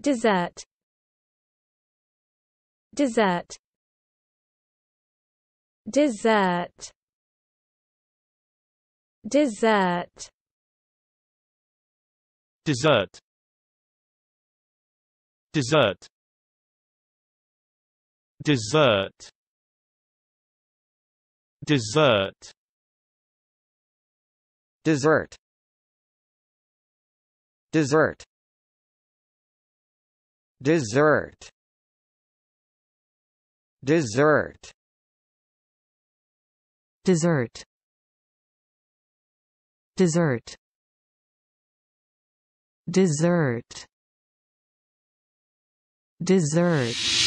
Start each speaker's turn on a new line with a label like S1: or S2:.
S1: Dessert Dessert Dessert Dessert Dessert Dessert Dessert Dessert Dessert Dessert Dessert Dessert Dessert Dessert Dessert Dessert